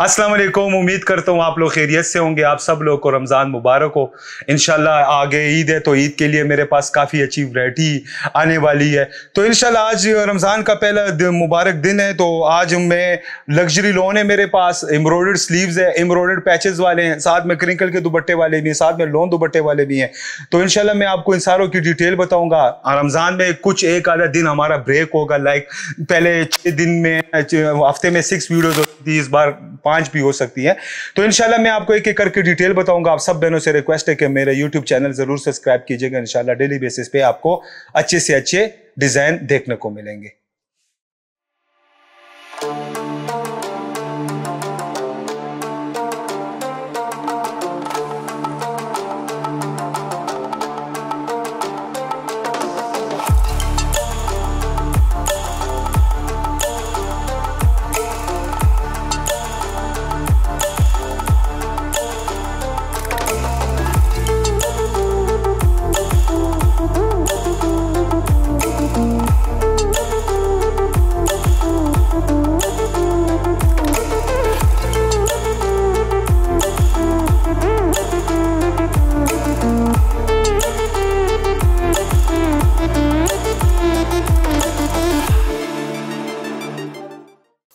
अस्सलाम वालेकुम उम्मीद करता हूँ आप लोग खैरियत से होंगे आप सब लोग को रमज़ान मुबारक हो इन आगे ईद है तो ईद के लिए मेरे पास काफ़ी अच्छी वैरायटी आने वाली है तो इन आज रमज़ान का पहला दिन, मुबारक दिन है तो आज मैं लग्जरी लोन है मेरे पास एम्ब्रॉयड स्लीव्स है एम्ब्रॉयड पैचेस वाले हैं साथ में क्रिंकल के दुपट्टे वाले भी हैं साथ में लोन दुपट्टे वाले भी हैं तो इन मैं आपको इन सारों की डिटेल बताऊँगा रमज़ान में कुछ एक आधा दिन हमारा ब्रेक होगा लाइक पहले छः दिन में हफ्ते में सिक्स वीडियोज़ होती थी इस बार पांच भी हो सकती है तो इनशाला मैं आपको एक एक करके डिटेल बताऊंगा आप सब बहनों से रिक्वेस्ट है कि मेरे यूट्यूब चैनल जरूर सब्सक्राइब कीजिएगा इनशाला डेली बेसिस पे आपको अच्छे से अच्छे डिजाइन देखने को मिलेंगे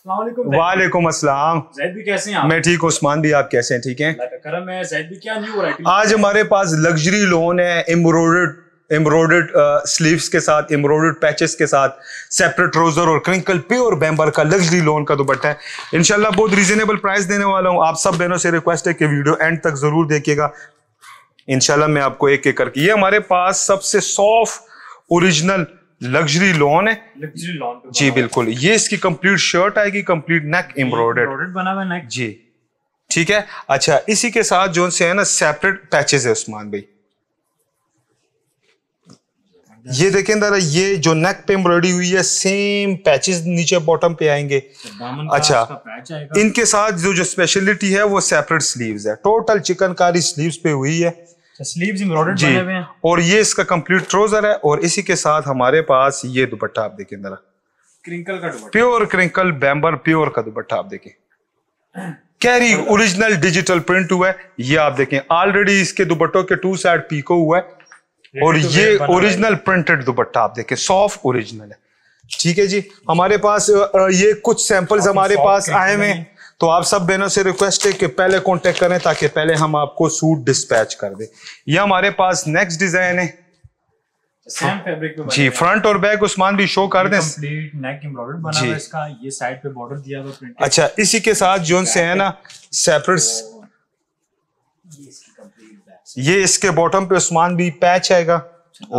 वालेकुम अस्सलाम जैद भी कैसे हैं आप मैं ठीक उस्मान भी आप कैसे हैं ठीक हैं करम है जैद भी क्या न्यू वैरायटी आज हमारे पास लग्जरी लोन है एम्ब्रॉयड एम्ब्रॉयड स्लीव्स के साथ एम्ब्रॉयड पैचेस के साथ सेपरेट ट्रोजर और क्रिंकल प्योर बैम्बर का लग्जरी लोन का दुपट्टा है इनशाला बहुत रिजनेबल प्राइस देने वाला हूँ आप सब बहनों से रिक्वेस्ट है कि वीडियो एंड तक जरूर देखिएगा इनशाला मैं आपको एक एक करके ये हमारे पास सबसे सॉफ्ट ओरिजिनल लग्जरी लॉन है लग्जरी लॉन जी बिल्कुल ये इसकी कंप्लीट शर्ट आएगी कंप्लीट नेक एम्ब्रॉयडर्ड बना हुआ नेक जी ठीक है अच्छा इसी के साथ जो से है ना सेपरेट पैचेस है उस्मान भाई ये देखें दादा ये जो नेक पे एम्ब्रॉयडरी हुई है सेम पैचेस नीचे बॉटम पे आएंगे तो अच्छा इनके साथ जो जो स्पेशलिटी है वो सेपरेट स्लीव्स है टोटल चिकनकारी स्लीव्स पे हुई है स्लीव्स एम्ब्रॉयडर्ड बने हुए हैं और ये इसका कंप्लीट ट्राउजर है और इसी के साथ हमारे पास ये दुपट्टा आप देखें जरा क्रिंकल का dupatta pure crinkle bamber pure का दुपट्टा आप देखें कैरी ओरिजिनल डिजिटल प्रिंट हुआ है ये आप देखें ऑलरेडी इसके दुपट्टों के टू साइड पीको हुआ है और तो ये ओरिजिनल प्रिंटेड दुपट्टा आप देखें सॉफ्ट ओरिजिनल है ठीक है जी हमारे पास ये कुछ सैंपल्स हमारे पास आए हुए हैं तो आप सब बहनों से रिक्वेस्ट है कि पहले कॉन्टेक्ट करें ताकि पहले हम आपको सूट डिस्पैच कर दें यह हमारे पास नेक्स्ट डिजाइन है सेम फैब्रिक जी फ्रंट और बैक उस्मान भी शो कर दें साइड पे बॉर्डर दिया अच्छा इसी के साथ जो से है ना सेपरेट ये इसके बॉटम पे उस्मान भी पैच आएगा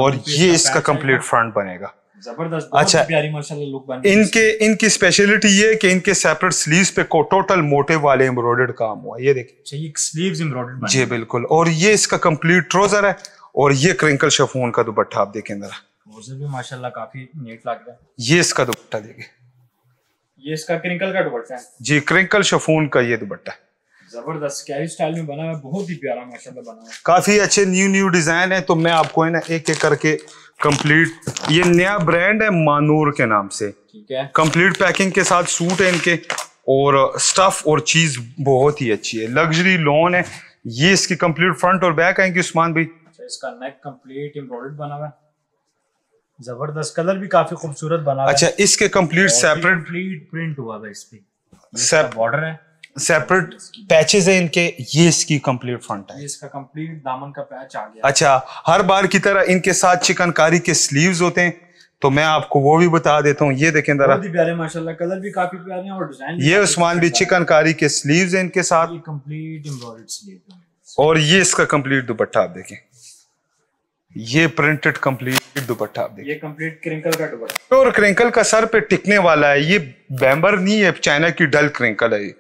और ये इसका कंप्लीट फ्रंट बनेगा जबरदस्त अच्छा प्यारी इनके इनकी स्पेशलिटी ये इनके सेपरेट पे टोटल वाले काम हुआ अच्छा, जी बिल्कुल और ये इसका कंप्लीट ट्रोजर है और ये क्रिंकल शफून का दुपट्टा आप देखें ट्रोजर भी माशाल्लाह काफी नेट लग रहा है ये इसका दुपट्टा देखिए ये इसका क्रिंकल का दुपट्टा है जी क्रिंकल शफून का ये दुपट्टा है जबरदस्त कैरी स्टाइल में बना है बहुत ही प्यारा माशाल्लाह बना है काफी अच्छे न्यू न्यू डिजाइन है तो मैं आपको है ना एक एक करके कंप्लीट ये नया ब्रांड है मानूर के नाम से ठीक है कंप्लीट पैकिंग के साथ सूट है इनके और स्टफ uh, और चीज बहुत ही अच्छी है लग्जरी लोन है ये इसकी कंप्लीट फ्रंट और बैक आएंगे उस्मान भाई अच्छा, इसका नेक कंप्लीट एम्ब्रॉयड बना हुआ है जबरदस्त कलर भी काफी खूबसूरत बना अच्छा इसके कंप्लीट सेपरेट प्रिंट हुआ है इस पे बॉर्डर है सेपरेट पैचेस है इनके ये इसकी कंप्लीट फ्रंट है इसका कंप्लीट दामन का पैच आ गया अच्छा हर बार की तरह इनके साथ चिकनकारी के स्लीव्स होते हैं तो मैं आपको वो भी बता देता हूँ ये देखें जरा प्यारे माशाल्लाह कलर भी काफी प्यारे हैं और डिजाइन ये उस्मान भी अच्छा चिकनकारी के स्लीव्स हैं इनके साथ कंप्लीट एम्ब्रॉयडर्ड स्लीव और ये इसका कंप्लीट दुपट्टा आप देखें ये प्रिंटेड कंप्लीट दुपट्टा आप देखिए ये कंप्लीट क्रिंकल का दुपट्टा और क्रिंकल का सर पे टिकने वाला है ये बैम्बर नहीं है चाइना की डल क्रिंकल है ये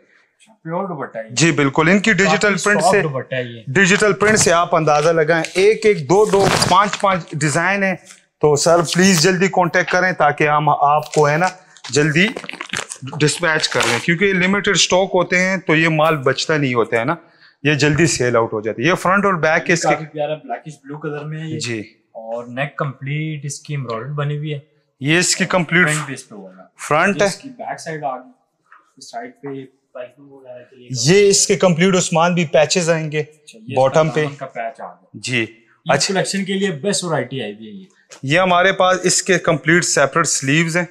प्योर दुपट्टा है जी बिल्कुल इनकी डिजिटल प्रिंट से डिजिटल प्रिंट से आप अंदाजा लगाएं एक एक दो दो पांच पांच डिजाइन है तो सर प्लीज जल्दी कॉन्टेक्ट करें ताकि हम आपको है ना जल्दी डिस्पैच कर लें क्योंकि लिमिटेड स्टॉक होते हैं तो ये माल बचता नहीं होता है ना ये जल्दी सेल आउट हो जाती है ये फ्रंट और बैक इसके प्यारा ब्लैकिश ब्लू कलर में है ये जी और नेक कंप्लीट इसकी एम्ब्रॉयडर्ड बनी हुई है ये इसकी कंप्लीट फ्रंट है इसकी बैक साइड आ गई साइड पे ये इसके कंप्लीट उस्मान भी पैचेस आएंगे बॉटम अच्छा, पे पैच आ जी अच्छा कलेक्शन के लिए बेस्ट वरायटी आई हुई है ये ये हमारे पास इसके कंप्लीट सेपरेट स्लीव्स हैं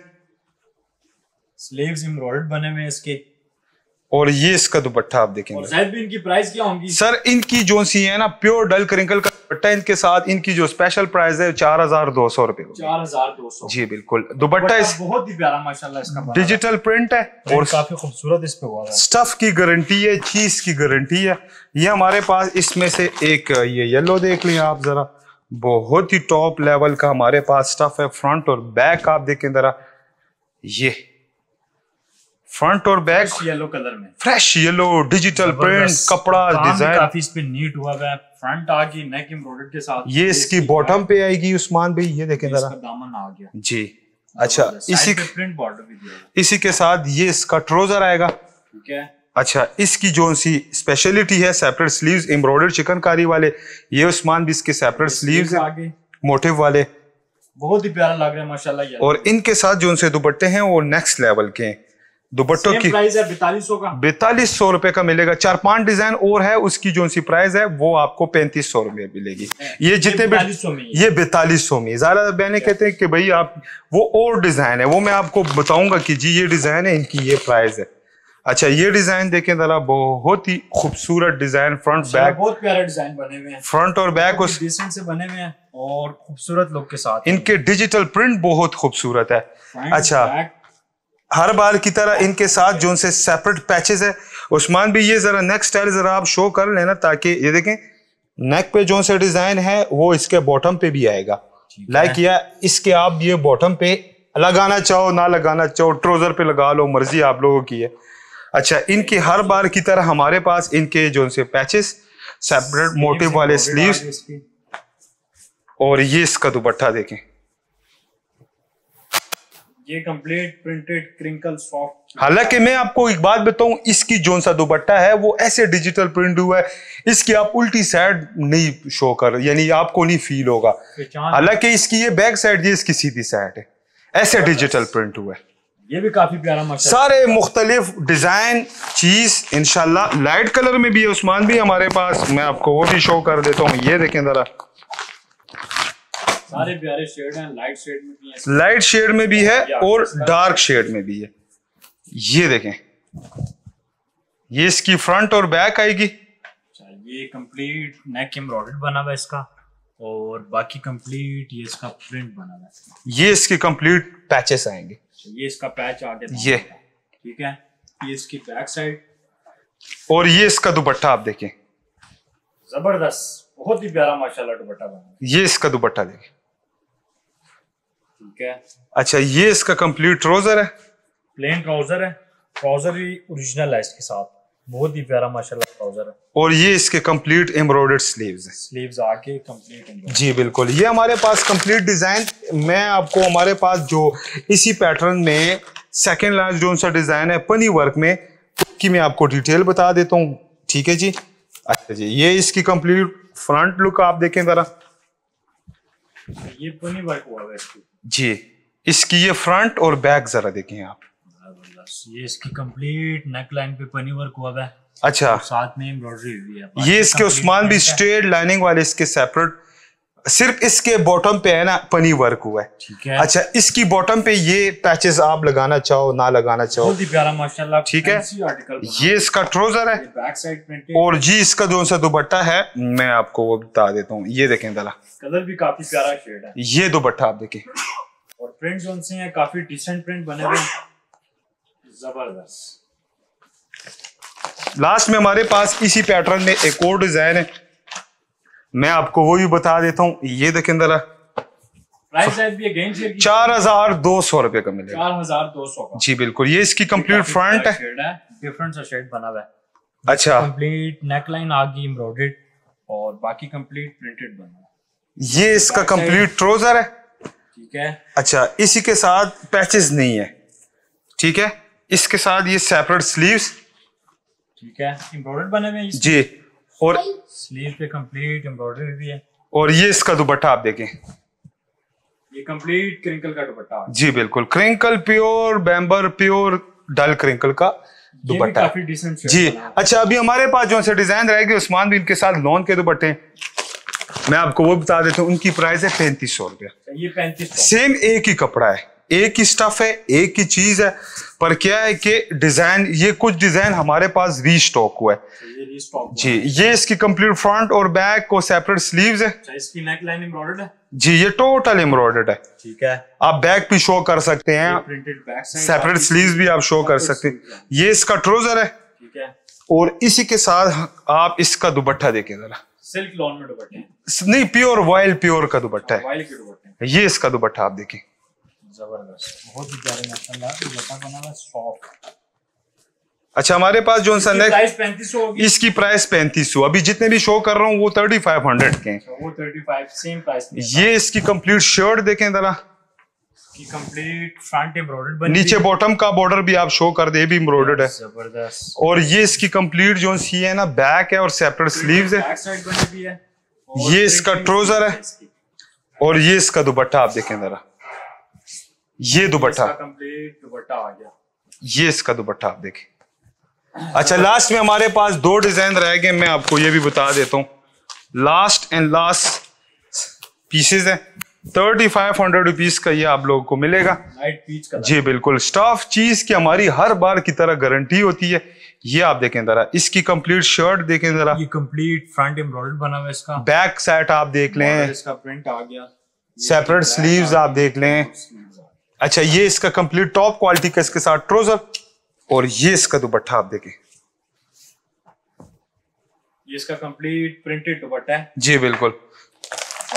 स्लीव्स एम्ब्रॉयड बने हुए हैं इसके और ये इसका दुपट्टा आप देखेंगे शायद इनकी प्राइस क्या होंगी सर इनकी जो सी है ना प्योर डल करिंकल का दुपट्टा इनके साथ इनकी जो स्पेशल प्राइस है चार हजार दो सौ रूपये चार हजार दो सौ जी बिल्कुल दुपट्टा इस बहुत ही प्यारा माशाल्लाह इसका डिजिटल प्रिंट है और काफी खूबसूरत इस पे हुआ स्टफ की गारंटी है चीज की गारंटी है ये हमारे पास इसमें से एक ये येलो देख लिया आप जरा बहुत ही टॉप लेवल का हमारे पास स्टफ है फ्रंट और बैक आप देखें जरा ये फ्रंट और बैक येलो कलर में फ्रेश येलो डिजिटल प्रिंट कपड़ा डिजाइन काफी इस पे नीट हुआ है फ्रंट आ गई नेक एम्ब्रॉयडर्ड के साथ ये इसकी बॉटम पे आएगी उस्मान भाई ये देखें जरा दामन आ गया जी अच्छा इसी प्रिंट बॉर्डर भी दिया इसी के साथ ये इसका ट्राउजर आएगा ठीक है अच्छा इसकी जो सी स्पेशलिटी है सेपरेट स्लीव्स एम्ब्रॉयडर्ड चिकनकारी वाले ये उस्मान भी इसके सेपरेट स्लीव्स मोटिव वाले बहुत ही प्यारा लग रहा है माशाल्लाह और इनके साथ जो उनसे दुपट्टे हैं वो नेक्स्ट लेवल के हैं दुपट्टों की प्राइस है बैतालीस सौ का बैतालीस सौ रुपए का मिलेगा चार पांच डिजाइन और है उसकी जो सी प्राइस है वो आपको पैंतीस सौ रुपए मिलेगी ये जितने भी ये बैतालीस सौ में ज्यादा बहने अच्छा। कहते हैं कि भाई आप वो और डिजाइन है वो मैं आपको बताऊंगा कि जी ये डिजाइन है इनकी ये प्राइस है अच्छा ये डिजाइन देखें जरा बहुत ही खूबसूरत डिजाइन फ्रंट अच्छा, बैक बहुत प्यारा डिजाइन बने हुए हैं फ्रंट और बैक उस से बने हुए हैं और खूबसूरत लुक के साथ इनके डिजिटल प्रिंट बहुत खूबसूरत है अच्छा हर बार की तरह इनके साथ जो उनसे सेपरेट पैचेस है उस्मान भी ये ज़रा नेक स्टाइल ज़रा आप शो कर लेना ताकि ये देखें नेक पे जो से डिज़ाइन है वो इसके बॉटम पे भी आएगा लाइक या इसके आप ये बॉटम पे लगाना चाहो ना लगाना चाहो ट्रोज़र पे लगा लो मर्जी आप लोगों की है अच्छा इनकी हर बार की तरह हमारे पास इनके जो से पैचेस सेपरेट मोटिव वाले स्लीव्स और ये इसका दुपट्टा देखें ये कंप्लीट प्रिंटेड क्रिंकल सॉफ्ट हालांकि मैं आपको एक बात बताऊं इसकी जो सा दुपट्टा है वो ऐसे डिजिटल प्रिंट हुआ है इसकी आप उल्टी साइड नहीं शो कर यानी आपको नहीं फील होगा हालांकि इसकी ये बैक साइड ये इसकी सीधी साइड है ऐसे डिजिटल प्रिंट हुआ है ये भी काफी प्यारा मशा सारे मुख्तलिफ डिजाइन चीज इनशाला लाइट कलर में भी है उस्मान भी हमारे पास मैं आपको वो भी शो कर देता हूँ ये देखें जरा सारे प्यारे शेड हैं लाइट शेड में भी है लाइट शेड में भी है और डार्क शेड में भी है ये देखें ये इसकी फ्रंट और बैक आएगी अच्छा, ये कंप्लीट नेक एम्ब्रॉयडर्ड बना हुआ इसका और बाकी कंप्लीट ये इसका प्रिंट बना हुआ है ये इसके कंप्लीट पैचेस आएंगे ये इसका पैच आ गया ये ठीक है ये इसकी बैक साइड और ये इसका दुपट्टा आप देखें जबरदस्त बहुत ही प्यारा माशाल्लाह दुपट्टा बना ये इसका दुपट्टा देखें ठीक है अच्छा ये इसका कंप्लीट ट्राउजर है प्लेन ट्राउजर है ट्राउजर भी ओरिजिनल है इसके साथ बहुत ही प्यारा माशाल्लाह ट्राउजर है और ये इसके कंप्लीट एम्ब्रॉयडर्ड स्लीव्स हैं स्लीव्स आके कंप्लीट जी बिल्कुल ये हमारे पास कंप्लीट डिजाइन मैं आपको हमारे पास जो इसी पैटर्न में सेकेंड लार्ज जो सा डिजाइन है पनी वर्क में की मैं आपको डिटेल बता देता हूँ ठीक है जी अच्छा जी ये इसकी कंप्लीट फ्रंट लुक आप देखें जरा ये पनी वर्क हुआ है जी इसकी ये फ्रंट और बैक जरा देखें आप ये इसकी कंप्लीट नेक लाइन पे पनी वर्क हुआ है अच्छा तो साथ में एम्ब्रॉयडरी हुई है ये इसके उस्मान भी स्ट्रेट लाइनिंग वाले इसके सेपरेट सिर्फ इसके बॉटम पे है ना पनी वर्क हुआ है ठीक है अच्छा इसकी बॉटम पे ये पैचेस आप लगाना चाहो ना लगाना चाहो बहुत ही प्यारा माशाल्लाह ठीक है ये इसका ट्रोजर है बैक साइड प्रिंटेड और जी इसका जो सा दुपट्टा है मैं आपको वो बता देता हूँ ये देखें दला कलर भी काफी प्यारा शेड है ये दुपट्टा आप देखे और प्रिंट जो है काफी डिसेंट प्रिंट बने हुए जबरदस्त लास्ट में हमारे पास इसी पैटर्न में एक और डिजाइन है मैं आपको वो भी बता देता हूँ ये देखें जरा चार हजार दो सौ रुपए का मिलेगा चार हजार दो सौ जी बिल्कुल ये इसकी कंप्लीट फ्रंट है डिफरेंट सा शेड बना हुआ है अच्छा कंप्लीट नेकलाइन आ गई एम्ब्रॉयडर्ड और बाकी कंप्लीट प्रिंटेड बना ये इसका कंप्लीट ट्रोजर है ठीक है अच्छा इसी के साथ पैचेस नहीं है ठीक है इसके साथ ये सेपरेट स्लीव्स ठीक है एम्ब्रॉयडर्ड बने हुए जी और स्लीव पे कंप्लीट एम्ब्रॉयडरी भी है और ये इसका दुपट्टा आप देखें ये कंप्लीट क्रिंकल का दुपट्टा जी बिल्कुल crinkle pure bamber pure dull crinkle का दुपट्टा जी अच्छा अभी हमारे पास जो डिजाइन रहेगी उस्मान भी इनके साथ लोन के दुपट्टे मैं आपको वो बता देता हूँ उनकी प्राइस है पैंतीस सौ रुपया ये पैंतीस सेम एक ही कपड़ा है एक ही स्टफ है एक ही चीज है पर क्या है कि डिजाइन ये कुछ डिजाइन हमारे पास रीस्टॉक हुआ है अच्छा, ये जी ये इसकी कंप्लीट फ्रंट और बैक को सेपरेट स्लीव्स है अच्छा, इसकी नेक लाइन एम्ब्रॉयडर्ड है जी ये टोटल एम्ब्रॉयडर्ड है ठीक है आप बैक भी शो कर सकते हैं प्रिंटेड बैक सेपरेट स्लीव्स भी आप शो कर सकते हैं ये इसका ट्रोजर है ठीक है और इसी के साथ आप इसका दुपट्टा देखें जरा सिल्क लॉन में दुपट्टे नहीं प्योर वाइल्ड प्योर का दुपट्टा है ये इसका दुपट्टा आप देखें अच्छा हमारे पास जो सन है इसकी प्राइस पैंतीस सौ अभी जितने भी शो कर रहा हूँ वो थर्टी फाइव हंड्रेड के अच्छा, ये इसकी कम्प्लीट शर्ट देखे जरा नीचे बॉटम का बॉर्डर भी आप शो कर दे भी एम्ब्रॉयडर्ड है जबरदस्त और ये इसकी कंप्लीट जो सी है ना बैक है और सेपरेट स्लीव्स है ये इसका ट्रोजर है और ये इसका दुपट्टा आप देखें जरा ये दुपट्टा कंप्लीट दुपट्टा आ गया ये इसका दुपट्टा आप देखें अच्छा लास्ट में हमारे पास दो डिजाइन रह गए मैं आपको ये भी बता देता हूँ लास्ट एंड लास्ट पीसेस है थर्टी फाइव हंड्रेड रुपीज का ये आप लोगों को मिलेगा जी बिल्कुल स्टाफ चीज की हमारी हर बार की तरह गारंटी होती है ये आप देखें जरा इसकी कंप्लीट शर्ट देखें जरा ये कंप्लीट फ्रंट एम्ब्रॉयड बना हुआ इसका बैक सेट आप देख लें इसका प्रिंट आ गया सेपरेट स्लीव आप देख लें अच्छा ये इसका कंप्लीट टॉप क्वालिटी का इसके साथ ट्रोजर और ये इसका दुपट्टा आप देखें ये इसका कंप्लीट प्रिंटेड दुपट्टा है जी बिल्कुल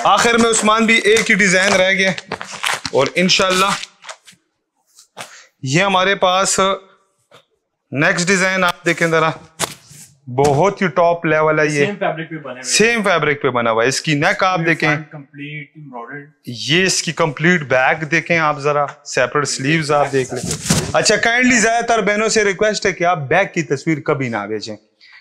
आखिर में उस्मान भी एक ही डिजाइन रह गया और इनशाला ये हमारे पास नेक्स्ट डिजाइन आप देखें जरा बहुत ही टॉप लेवल है ये सेम फैब्रिक पे बना सेम फैब्रिक पे बना हुआ है इसकी नेक आप देखें कंप्लीट ये इसकी कंप्लीट बैक देखें आप जरा सेपरेट स्लीव्स आप देख लें अच्छा काइंडली ज्यादातर बहनों से रिक्वेस्ट है कि आप बैक की तस्वीर कभी ना भेजें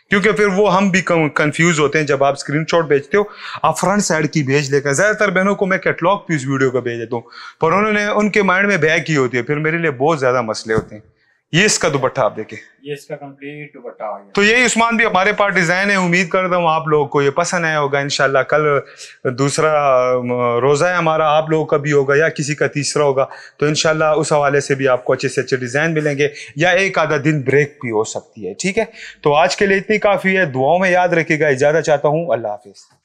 क्योंकि फिर वो हम भी कंफ्यूज होते हैं जब आप स्क्रीनशॉट भेजते हो आप फ्रंट साइड की भेज लेकर ज़्यादातर बहनों को मैं कैटलॉग पीस वीडियो का भेज देता हूँ पर उन्होंने उनके माइंड में बैक ही होती है फिर मेरे लिए बहुत ज़्यादा मसले होते हैं ये इसका दुपट्टा आप देखें ये इसका कंप्लीट दुपट्टा तो यही उस्मान भी हमारे पास डिजाइन है उम्मीद करता हूँ आप लोगों को ये पसंद आया होगा इनशाला कल दूसरा रोजा है हमारा आप लोगों का भी होगा या किसी का तीसरा होगा तो इनशाला उस हवाले से भी आपको अच्छे से अच्छे डिजाइन मिलेंगे या एक आधा दिन ब्रेक भी हो सकती है ठीक है तो आज के लिए इतनी काफी है दुआओं में याद रखेगा इजाजत चाहता हूँ अल्लाह हाफिज़